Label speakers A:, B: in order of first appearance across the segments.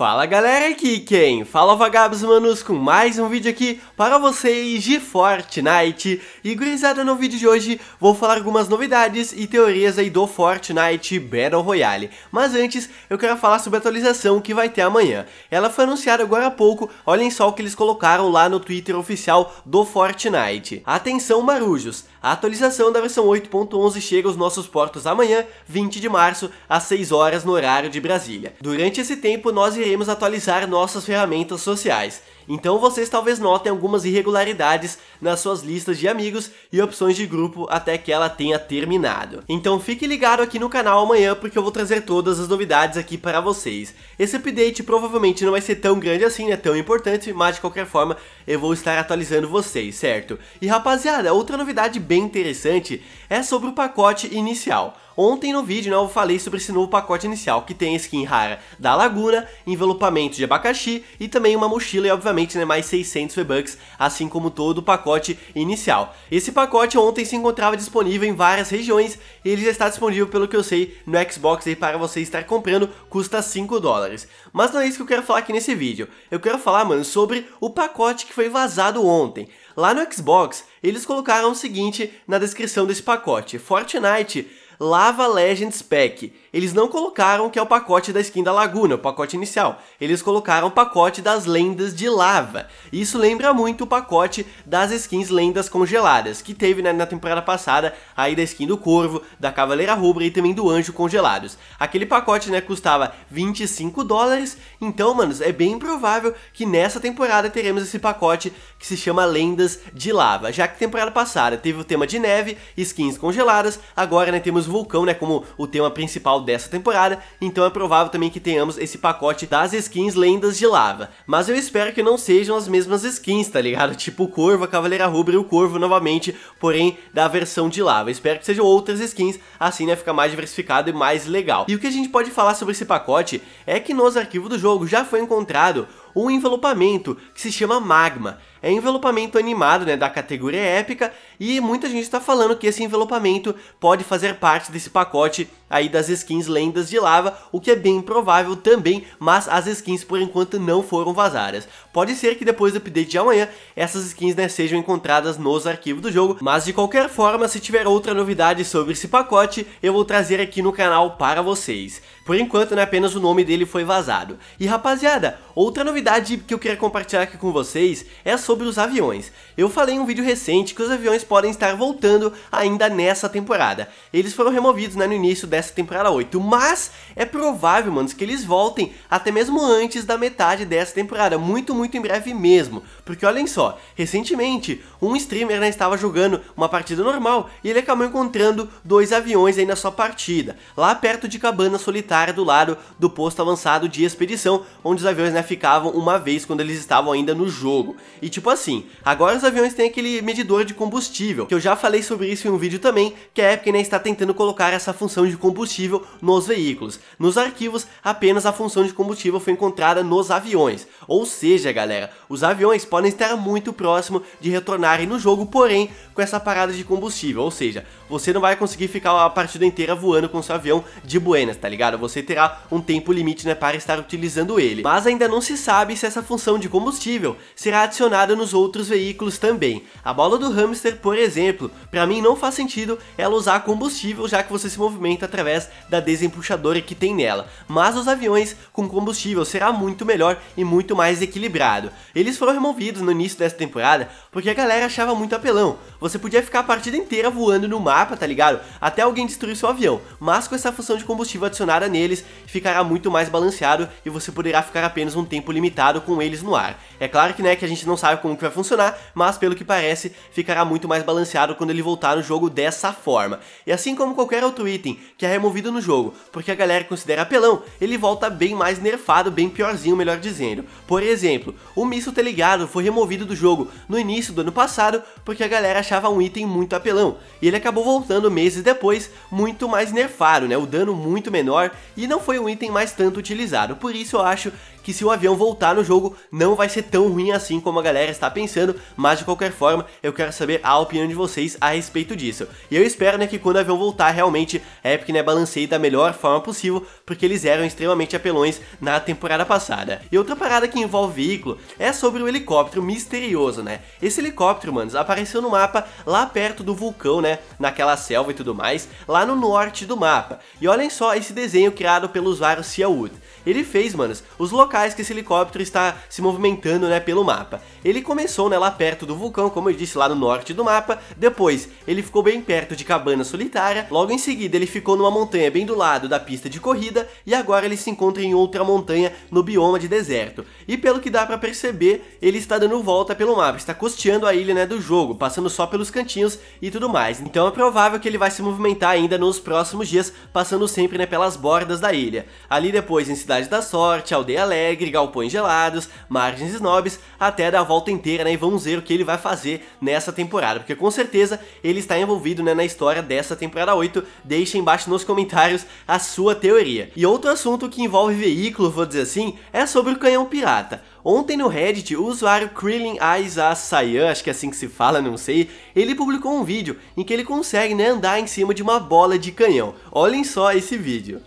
A: Fala galera, aqui quem? Fala vagabos manos com mais um vídeo aqui para vocês de Fortnite E gurizada, no vídeo de hoje vou falar algumas novidades e teorias aí do Fortnite Battle Royale Mas antes, eu quero falar sobre a atualização que vai ter amanhã Ela foi anunciada agora há pouco, olhem só o que eles colocaram lá no Twitter oficial do Fortnite Atenção marujos, a atualização da versão 8.11 chega aos nossos portos amanhã, 20 de março, às 6 horas no horário de Brasília Durante esse tempo nós iremos queremos atualizar nossas ferramentas sociais. Então vocês talvez notem algumas irregularidades nas suas listas de amigos e opções de grupo até que ela tenha terminado. Então fique ligado aqui no canal amanhã porque eu vou trazer todas as novidades aqui para vocês. Esse update provavelmente não vai ser tão grande assim, né, tão importante, mas de qualquer forma eu vou estar atualizando vocês, certo? E rapaziada, outra novidade bem interessante é sobre o pacote inicial. Ontem no vídeo né, eu falei sobre esse novo pacote inicial, que tem skin rara da Laguna, envelopamento de abacaxi e também uma mochila e obviamente né, mais 600 V-Bucks, assim como todo o pacote inicial. Esse pacote ontem se encontrava disponível em várias regiões e ele já está disponível, pelo que eu sei, no Xbox aí para você estar comprando, custa 5 dólares. Mas não é isso que eu quero falar aqui nesse vídeo, eu quero falar, mano, sobre o pacote que foi vazado ontem. Lá no Xbox, eles colocaram o seguinte na descrição desse pacote, Fortnite Lava Legends Pack eles não colocaram que é o pacote da skin da Laguna, o pacote inicial. Eles colocaram o pacote das lendas de lava. Isso lembra muito o pacote das skins lendas congeladas, que teve né, na temporada passada, aí da skin do Corvo, da Cavaleira Rubra e também do Anjo Congelados. Aquele pacote, né, custava 25 dólares, então, manos, é bem provável que nessa temporada teremos esse pacote que se chama Lendas de Lava, já que temporada passada teve o tema de neve, skins congeladas, agora, né, temos vulcão, né, como o tema principal dessa temporada, então é provável também que tenhamos esse pacote das skins lendas de lava. Mas eu espero que não sejam as mesmas skins, tá ligado? Tipo o Corvo, a Cavaleira Rubra e o Corvo novamente, porém da versão de lava. espero que sejam outras skins, assim né, fica mais diversificado e mais legal. E o que a gente pode falar sobre esse pacote é que nos arquivos do jogo já foi encontrado um envelopamento que se chama Magma é envelopamento animado, né, da categoria épica, e muita gente está falando que esse envelopamento pode fazer parte desse pacote aí das skins lendas de lava, o que é bem provável também, mas as skins por enquanto não foram vazadas. Pode ser que depois do update de amanhã, essas skins né, sejam encontradas nos arquivos do jogo, mas de qualquer forma, se tiver outra novidade sobre esse pacote, eu vou trazer aqui no canal para vocês. Por enquanto, né, apenas o nome dele foi vazado. E rapaziada, outra novidade que eu queria compartilhar aqui com vocês é sobre sobre os aviões. Eu falei em um vídeo recente que os aviões podem estar voltando ainda nessa temporada. Eles foram removidos né, no início dessa temporada 8, mas é provável, mano, que eles voltem até mesmo antes da metade dessa temporada, muito, muito em breve mesmo. Porque olhem só, recentemente um streamer né, estava jogando uma partida normal e ele acabou encontrando dois aviões aí na sua partida, lá perto de Cabana Solitária, do lado do posto avançado de expedição, onde os aviões né, ficavam uma vez quando eles estavam ainda no jogo. E tipo, Tipo assim, agora os aviões têm aquele medidor de combustível, que eu já falei sobre isso em um vídeo também, que a Epic né, está tentando colocar essa função de combustível nos veículos. Nos arquivos, apenas a função de combustível foi encontrada nos aviões. Ou seja, galera, os aviões podem estar muito próximo de retornarem no jogo, porém, com essa parada de combustível. Ou seja, você não vai conseguir ficar a partida inteira voando com seu avião de buenas, tá ligado? Você terá um tempo limite né, para estar utilizando ele. Mas ainda não se sabe se essa função de combustível será adicionada nos outros veículos também. A bola do hamster, por exemplo, para mim não faz sentido ela usar combustível já que você se movimenta através da desempuxadora que tem nela, mas os aviões com combustível será muito melhor e muito mais equilibrado. Eles foram removidos no início dessa temporada porque a galera achava muito apelão, você podia ficar a partida inteira voando no mapa, tá ligado? Até alguém destruir seu avião, mas com essa função de combustível adicionada neles, ficará muito mais balanceado e você poderá ficar apenas um tempo limitado com eles no ar. É claro que, né, que a gente não sabe como que vai funcionar, mas pelo que parece, ficará muito mais balanceado quando ele voltar no jogo dessa forma. E assim como qualquer outro item que é removido no jogo, porque a galera considera apelão, ele volta bem mais nerfado, bem piorzinho, melhor dizendo. Por exemplo, o míssil telegado foi removido do jogo no início do ano passado, porque a galera achava um item muito apelão, e ele acabou voltando meses depois, muito mais nerfado, né, o dano muito menor, e não foi um item mais tanto utilizado, por isso eu acho que se o avião voltar no jogo, não vai ser tão ruim assim como a galera está pensando, mas de qualquer forma, eu quero saber a opinião de vocês a respeito disso. E eu espero, né, que quando o avião voltar, realmente, a Epic, né, balanceie da melhor forma possível, porque eles eram extremamente apelões na temporada passada. E outra parada que envolve veículo é sobre o helicóptero misterioso, né? Esse helicóptero, manos, apareceu no mapa lá perto do vulcão, né, naquela selva e tudo mais, lá no norte do mapa. E olhem só esse desenho criado pelo usuário Seawood. Ele fez, manos, os locais locais que esse helicóptero está se movimentando né, pelo mapa. Ele começou né, lá perto do vulcão, como eu disse, lá no norte do mapa. Depois, ele ficou bem perto de Cabana Solitária. Logo em seguida, ele ficou numa montanha bem do lado da pista de corrida. E agora ele se encontra em outra montanha no bioma de deserto. E pelo que dá para perceber, ele está dando volta pelo mapa, está costeando a ilha né, do jogo, passando só pelos cantinhos e tudo mais. Então é provável que ele vai se movimentar ainda nos próximos dias, passando sempre né, pelas bordas da ilha. Ali depois, em Cidade da Sorte, Aldeia Leste, alegre, galpões gelados, margens snobs, até dar a volta inteira, né? E vamos ver o que ele vai fazer nessa temporada, porque com certeza ele está envolvido né, na história dessa temporada 8. Deixa embaixo nos comentários a sua teoria. E outro assunto que envolve veículo, vou dizer assim, é sobre o canhão pirata. Ontem no Reddit, o usuário Krillin Aiza Sayan, acho que é assim que se fala, não sei, ele publicou um vídeo em que ele consegue né, andar em cima de uma bola de canhão. Olhem só esse vídeo.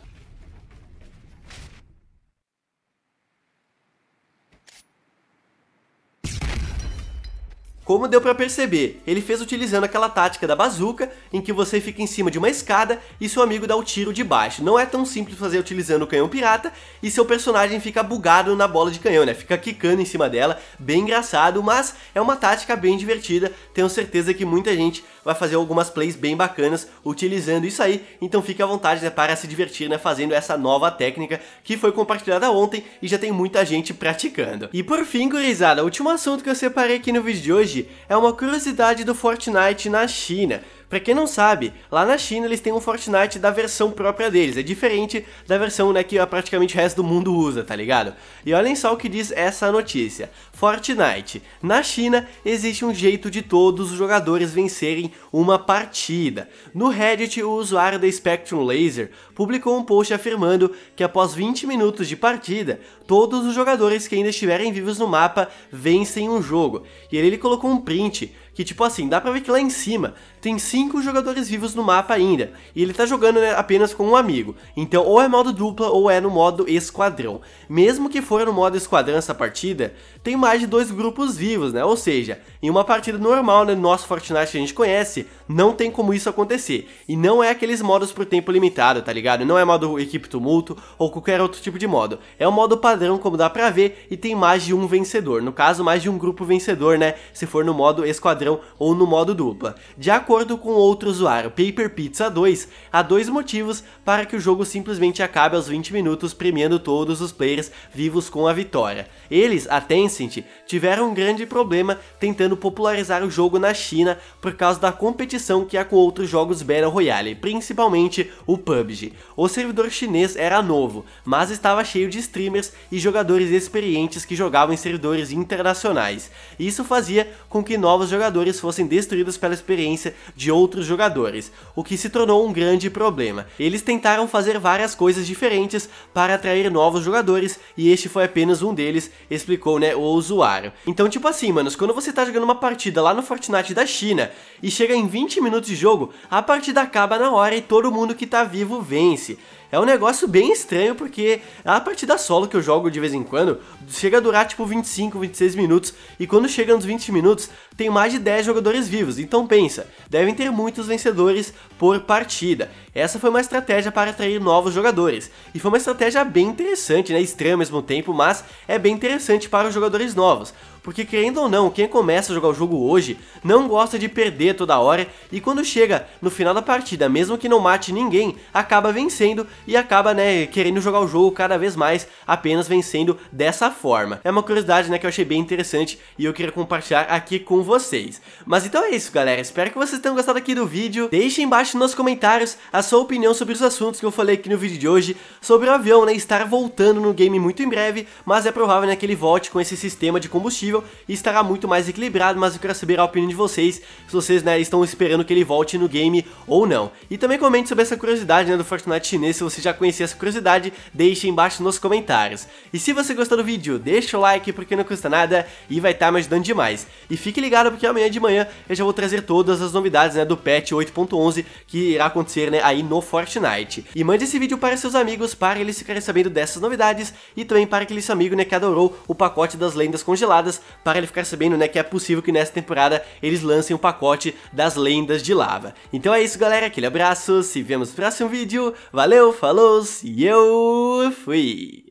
A: Como deu para perceber, ele fez utilizando aquela tática da bazuca, em que você fica em cima de uma escada e seu amigo dá o tiro de baixo. Não é tão simples fazer utilizando o canhão pirata e seu personagem fica bugado na bola de canhão, né? Fica quicando em cima dela, bem engraçado, mas é uma tática bem divertida. Tenho certeza que muita gente vai fazer algumas plays bem bacanas utilizando isso aí, então fique à vontade né, para se divertir né, fazendo essa nova técnica que foi compartilhada ontem e já tem muita gente praticando. E por fim, gurizada, o último assunto que eu separei aqui no vídeo de hoje é uma curiosidade do Fortnite na China. Para quem não sabe, lá na China eles têm um Fortnite da versão própria deles, é diferente da versão né, que praticamente o resto do mundo usa, tá ligado? E olhem só o que diz essa notícia: Fortnite. Na China existe um jeito de todos os jogadores vencerem uma partida. No Reddit, o usuário da Spectrum Laser publicou um post afirmando que após 20 minutos de partida, todos os jogadores que ainda estiverem vivos no mapa vencem um jogo. E ele colocou um print que tipo assim, dá pra ver que lá em cima tem cinco jogadores vivos no mapa ainda. E ele tá jogando né, apenas com um amigo. Então ou é modo dupla ou é no modo esquadrão. Mesmo que for no modo esquadrão essa partida, tem mais de dois grupos vivos, né? Ou seja, em uma partida normal, né, nosso Fortnite que a gente conhece, não tem como isso acontecer. E não é aqueles modos por tempo limitado, tá ligado? Não é modo equipe tumulto ou qualquer outro tipo de modo. É um modo padrão, como dá pra ver, e tem mais de um vencedor. No caso, mais de um grupo vencedor, né? Se for no modo esquadrão padrão ou no modo dupla. De acordo com outro usuário, Paper Pizza 2, há dois motivos para que o jogo simplesmente acabe aos 20 minutos premiando todos os players vivos com a vitória. Eles, a Tencent, tiveram um grande problema tentando popularizar o jogo na China por causa da competição que há com outros jogos Battle Royale, principalmente o PUBG. O servidor chinês era novo, mas estava cheio de streamers e jogadores experientes que jogavam em servidores internacionais. Isso fazia com que novos jogadores jogadores fossem destruídos pela experiência de outros jogadores, o que se tornou um grande problema. Eles tentaram fazer várias coisas diferentes para atrair novos jogadores e este foi apenas um deles, explicou né, o usuário. Então tipo assim, manos, quando você tá jogando uma partida lá no Fortnite da China e chega em 20 minutos de jogo, a partida acaba na hora e todo mundo que tá vivo vence. É um negócio bem estranho porque a partida solo que eu jogo de vez em quando chega a durar tipo 25, 26 minutos e quando chega nos 20 minutos tem mais de 10 jogadores vivos, então pensa, devem ter muitos vencedores por partida. Essa foi uma estratégia para atrair novos jogadores, e foi uma estratégia bem interessante, né, estranha ao mesmo tempo, mas é bem interessante para os jogadores novos porque querendo ou não, quem começa a jogar o jogo hoje não gosta de perder toda hora e quando chega no final da partida, mesmo que não mate ninguém, acaba vencendo e acaba, né, querendo jogar o jogo cada vez mais, apenas vencendo dessa forma. É uma curiosidade, né, que eu achei bem interessante e eu queria compartilhar aqui com vocês. Mas então é isso, galera. Espero que vocês tenham gostado aqui do vídeo. Deixe embaixo nos comentários a sua opinião sobre os assuntos que eu falei aqui no vídeo de hoje, sobre o avião, né, estar voltando no game muito em breve, mas é provável, né, que ele volte com esse sistema de combustível possível e estará muito mais equilibrado, mas eu quero saber a opinião de vocês, se vocês né, estão esperando que ele volte no game ou não. E também comente sobre essa curiosidade né, do Fortnite chinês, se você já conhecia essa curiosidade, deixe embaixo nos comentários. E se você gostou do vídeo, deixa o like porque não custa nada e vai estar tá me ajudando demais. E fique ligado porque amanhã de manhã eu já vou trazer todas as novidades né, do patch 8.11 que irá acontecer né, aí no Fortnite. E mande esse vídeo para seus amigos para eles ficarem sabendo dessas novidades e também para aquele seu amigo né, que adorou o pacote das lendas congeladas para ele ficar sabendo né, que é possível que nessa temporada eles lancem o um pacote das lendas de lava. Então é isso galera, aquele abraço, se vemos no próximo vídeo, valeu, falou e eu fui!